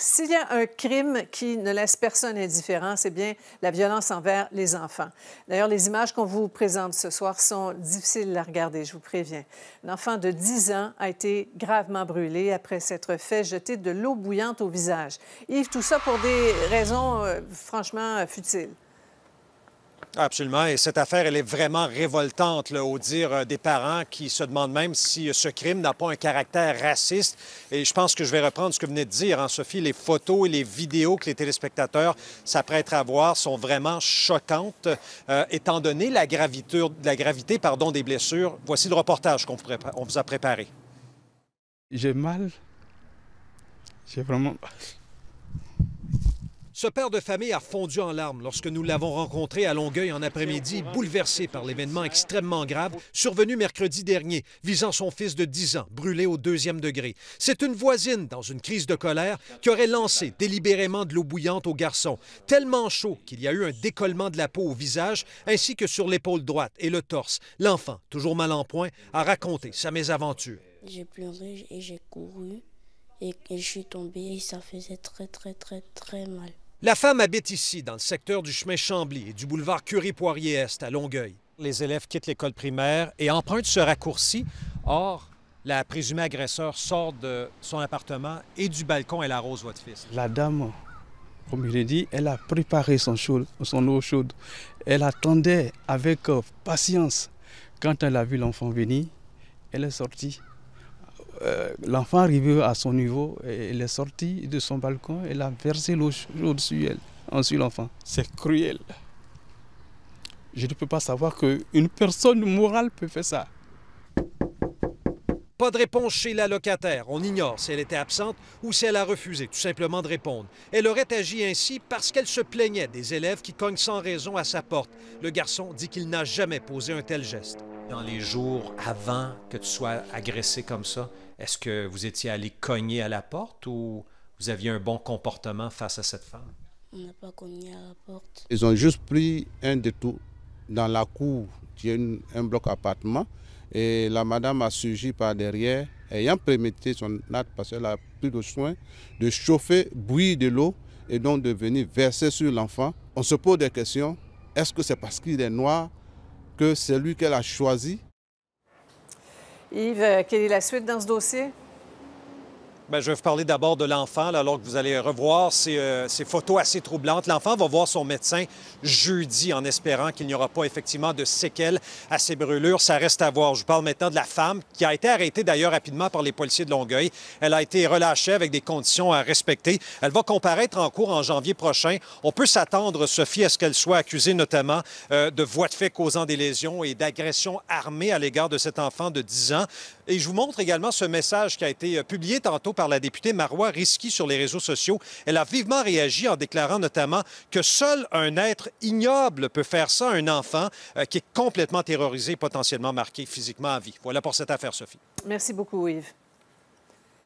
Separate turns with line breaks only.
S'il y a un crime qui ne laisse personne indifférent, c'est bien la violence envers les enfants. D'ailleurs, les images qu'on vous présente ce soir sont difficiles à regarder, je vous préviens. Un enfant de 10 ans a été gravement brûlé après s'être fait jeter de l'eau bouillante au visage. Yves, tout ça pour des raisons euh, franchement euh, futiles.
Absolument. Et cette affaire, elle est vraiment révoltante, au dire euh, des parents qui se demandent même si euh, ce crime n'a pas un caractère raciste. Et je pense que je vais reprendre ce que vous venez de dire, hein, Sophie. Les photos et les vidéos que les téléspectateurs s'apprêtent à voir sont vraiment choquantes, euh, étant donné la, gravité, des blessures. Voici le reportage qu'on vous, vous a préparé. J'ai
mal. J'ai vraiment.
Ce père de famille a fondu en larmes lorsque nous l'avons rencontré à Longueuil en après-midi, bouleversé par l'événement extrêmement grave survenu mercredi dernier, visant son fils de 10 ans, brûlé au deuxième degré. C'est une voisine, dans une crise de colère, qui aurait lancé délibérément de l'eau bouillante au garçon, tellement chaud qu'il y a eu un décollement de la peau au visage ainsi que sur l'épaule droite et le torse. L'enfant, toujours mal en point, a raconté sa mésaventure.
J'ai pleuré et j'ai couru et, je suis tombé et ça faisait très très très très mal.
La femme habite ici, dans le secteur du chemin Chambly et du boulevard Curie-Poirier-Est à Longueuil. Les élèves quittent l'école primaire et empruntent ce raccourci. Or, la présumée agresseur sort de son appartement et du balcon, elle arrose votre fils.
La dame, comme je l'ai dit, elle a préparé son, chaud, son eau chaude. Elle attendait avec euh, patience. Quand elle a vu l'enfant venir, elle est sortie. Euh, l'enfant arrivé à son niveau, elle est sortie de son balcon, et a versé l'eau au-dessus elle, en l'enfant. C'est cruel. Je ne peux pas savoir qu'une personne morale peut
faire ça. Pas de réponse chez la locataire. On ignore si elle était absente ou si elle a refusé tout simplement de répondre. Elle aurait agi ainsi parce qu'elle se plaignait des élèves qui cognent sans raison à sa porte. Le garçon dit qu'il n'a jamais posé un tel geste dans les jours avant que tu sois agressé comme ça, est-ce que vous étiez allé cogner à la porte ou vous aviez un bon comportement face à cette femme?
On n'a pas cogné à la porte.
Ils ont juste pris un détour dans la cour, qui est un bloc appartement, et la madame a surgi par derrière, ayant prémédité son acte parce qu'elle a pris le soin de chauffer, bouillir de l'eau et donc de venir verser sur l'enfant. On se pose des questions. Est-ce que c'est parce qu'il est noir que c'est lui qu'elle a choisi.
Yves, euh, quelle est la suite dans ce dossier?
Ben, je vais vous parler d'abord de l'enfant, alors que vous allez revoir ces, euh, photos assez troublantes. L'enfant va voir son médecin jeudi en espérant qu'il n'y aura pas effectivement de séquelles à ses brûlures. Ça reste à voir. Je vous parle maintenant de la femme qui a été arrêtée d'ailleurs rapidement par les policiers de Longueuil. Elle a été relâchée avec des conditions à respecter. Elle va comparaître en cours en janvier prochain. On peut s'attendre, Sophie, à ce qu'elle soit accusée notamment euh, de voies de fait causant des lésions et d'agression armée à l'égard de cet enfant de 10 ans. Et je vous montre également ce message qui a été euh, publié tantôt par la députée Marois Risky sur les réseaux sociaux. Elle a vivement réagi en déclarant notamment que seul un être ignoble peut faire ça à un enfant euh, qui est complètement terrorisé, potentiellement marqué physiquement à vie. Voilà pour cette affaire, Sophie.
Merci beaucoup, Yves.